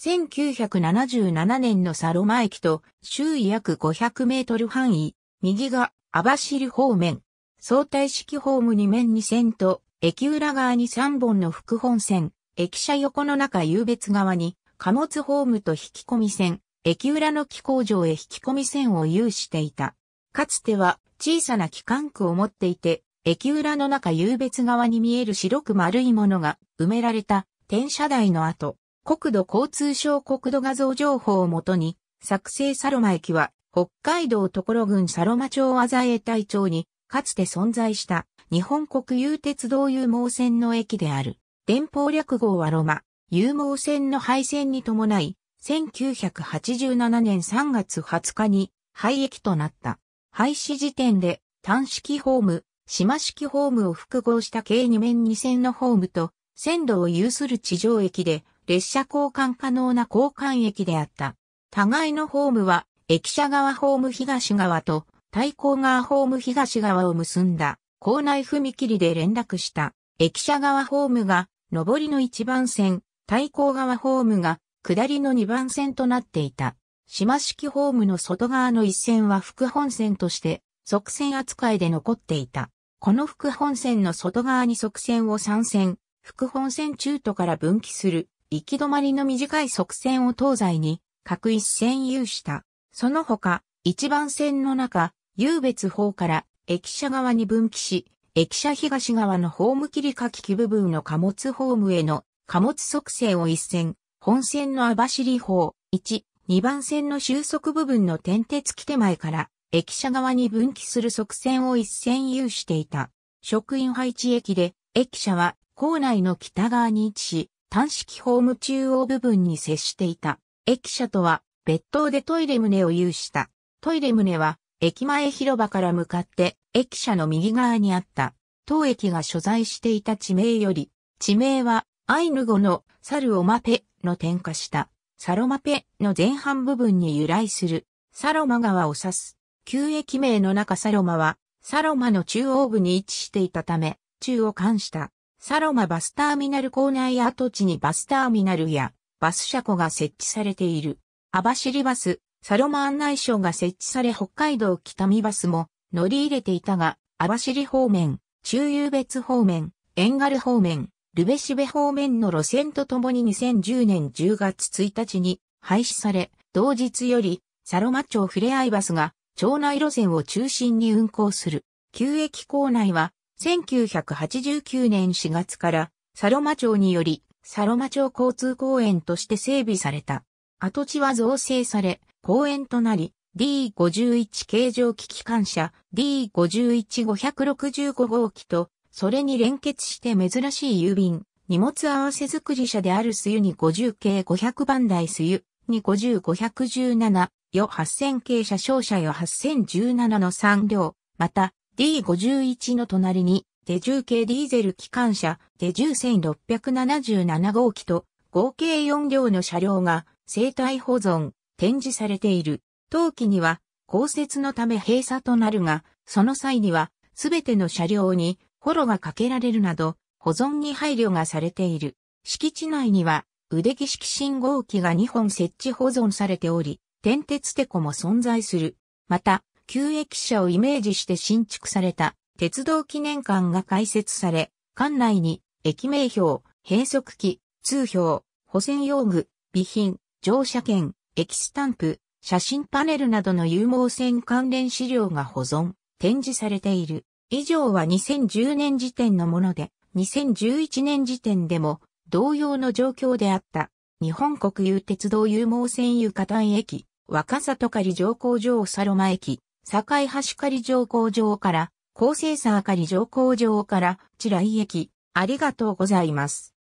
1977年のサロマ駅と周囲約500メートル範囲、右が網走方面、相対式ホーム2面2線と、駅裏側に3本の副本線、駅舎横の中優別側に、貨物ホームと引き込み線、駅裏の機工場へ引き込み線を有していた。かつては小さな機関区を持っていて、駅裏の中優別側に見える白く丸いものが埋められた転車台の跡。国土交通省国土画像情報をもとに、作成サロマ駅は、北海道所郡サロマ町アザエ隊町に、かつて存在した日本国有鉄道有毛線の駅である。電報略号はロマ、有毛線の廃線に伴い、1987年3月20日に廃駅となった。廃止時点で単式ホーム、島式ホームを複合した計2面2線のホームと線路を有する地上駅で列車交換可能な交換駅であった。互いのホームは、駅舎側ホーム東側と、対向側ホーム東側を結んだ、校内踏切で連絡した、駅舎側ホームが、上りの1番線、対向側ホームが、下りの2番線となっていた。島式ホームの外側の一線は副本線として、側線扱いで残っていた。この副本線の外側に側線を3線、副本線中途から分岐する行き止まりの短い側線を東西に各一線有した。その他、一番線の中、優別方から駅舎側に分岐し、駅舎東側のホーム切り書き機部分の貨物ホームへの貨物側線を一線、本線の網走方、1、2番線の収束部分の点鉄来手前から駅舎側に分岐する側線を一線有していた。職員配置駅で、駅舎は校内の北側に位置し、単式ホーム中央部分に接していた。駅舎とは別棟でトイレ棟を有した。トイレ棟は駅前広場から向かって駅舎の右側にあった。当駅が所在していた地名より、地名はアイヌ語のサルオマペの点火したサロマペの前半部分に由来するサロマ川を指す。旧駅名の中サロマはサロマの中央部に位置していたため、中を冠した。サロマバスターミナル構内跡地にバスターミナルやバス車庫が設置されている。網走バス、サロマ案内所が設置され北海道北見バスも乗り入れていたが、網走方面、中遊別方面、遠軽方面、ルベシベ方面の路線とともに2010年10月1日に廃止され、同日よりサロマ町ふれあいバスが町内路線を中心に運行する。旧駅構内は1989年4月からサロマ町によりサロマ町交通公園として整備された。跡地は造成され、公園となり、D51 形状機機関車 D51565 号機と、それに連結して珍しい郵便、荷物合わせ作り車であるスユに50系500番台スユ、に50517、よ8000系車小車よ8017の3両、また、D51 の隣に、デジュー系ディーゼル機関車、デジュー1677号機と、合計4両の車両が、生体保存、展示されている。当期には、降雪のため閉鎖となるが、その際には、すべての車両に、ホロがかけられるなど、保存に配慮がされている。敷地内には、腕木式信号機が2本設置保存されており、転鉄テコも存在する。また、旧駅舎をイメージして新築された鉄道記念館が開設され、館内に駅名標、閉塞機、通標、保線用具、備品、乗車券、駅スタンプ、写真パネルなどの有毛線関連資料が保存、展示されている。以上は2010年時点のもので、2011年時点でも同様の状況であった。日本国有鉄道有毛線床下駅、若里狩乗降場サロマ駅、境橋仮乗降場から、高精査あ乗降場から、地雷駅、ありがとうございます。